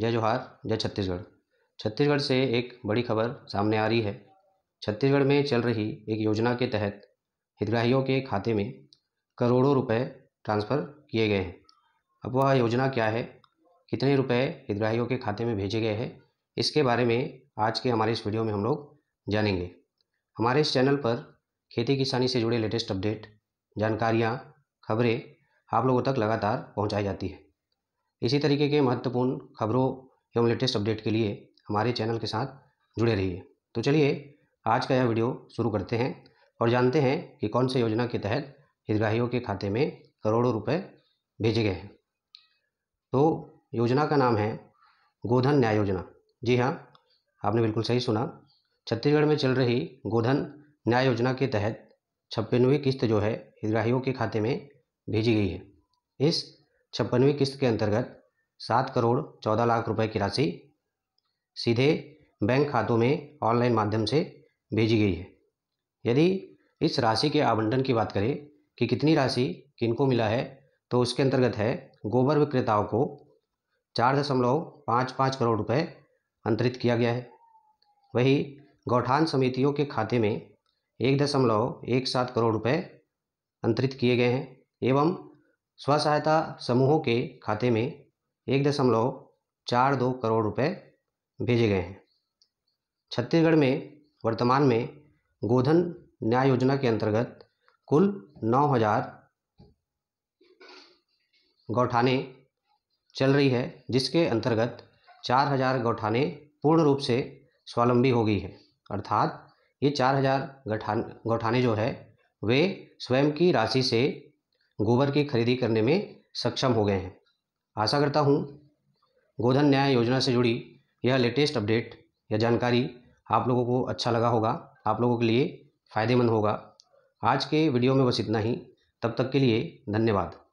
जय जोहार जय छत्तीसगढ़ छत्तीसगढ़ से एक बड़ी खबर सामने आ रही है छत्तीसगढ़ में चल रही एक योजना के तहत हितग्राहियों के खाते में करोड़ों रुपए ट्रांसफ़र किए गए हैं अब वह योजना क्या है कितने रुपए हितग्राहियों के खाते में भेजे गए हैं इसके बारे में आज के हमारे इस वीडियो में हम लोग जानेंगे हमारे इस चैनल पर खेती किसानी से जुड़े लेटेस्ट अपडेट जानकारियाँ खबरें आप लोगों तक लगातार पहुँचाई जाती है इसी तरीके के महत्वपूर्ण खबरों एवं लेटेस्ट अपडेट के लिए हमारे चैनल के साथ जुड़े रहिए तो चलिए आज का यह वीडियो शुरू करते हैं और जानते हैं कि कौन से योजना के तहत हितग्राहियों के खाते में करोड़ों रुपए भेजे गए हैं तो योजना का नाम है गोधन न्याय योजना जी हाँ आपने बिल्कुल सही सुना छत्तीसगढ़ में चल रही गोधन न्याय योजना के तहत छप्पनवी किस्त जो है हितग्राहियों के खाते में भेजी गई है इस छप्पनवीं किस्त के अंतर्गत सात करोड़ चौदह लाख रुपए की राशि सीधे बैंक खातों में ऑनलाइन माध्यम से भेजी गई है यदि इस राशि के आवंटन की बात करें कि कितनी राशि किनको मिला है तो उसके अंतर्गत है गोबर विक्रेताओं को चार दशमलव पाँच पाँच करोड़ रुपए अंतरित किया गया है वही गौठान समितियों के खाते में एक दशमलव एक सात करोड़ रुपए अंतरित किए गए हैं एवं स्व सहायता समूहों के खाते में एक दशमलव चार दो करोड़ रुपए भेजे गए हैं छत्तीसगढ़ में वर्तमान में गोधन न्याय योजना के अंतर्गत कुल नौ हजार गौठाने चल रही है जिसके अंतर्गत चार हजार गौठाने पूर्ण रूप से स्वावलंबी हो गई है अर्थात ये चार हजार गौठाने जो है वे स्वयं की राशि से गोबर की खरीदी करने में सक्षम हो गए हैं आशा करता हूँ गोधन न्याय योजना से जुड़ी यह लेटेस्ट अपडेट या जानकारी आप लोगों को अच्छा लगा होगा आप लोगों के लिए फ़ायदेमंद होगा आज के वीडियो में बस इतना ही तब तक के लिए धन्यवाद